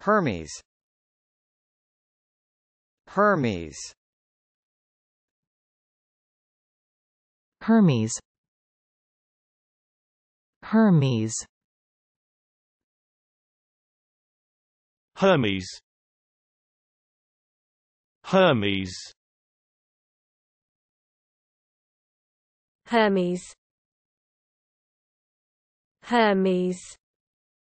Hermes Hermes Hermes Hermes Hermes Hermes Hermes Hermes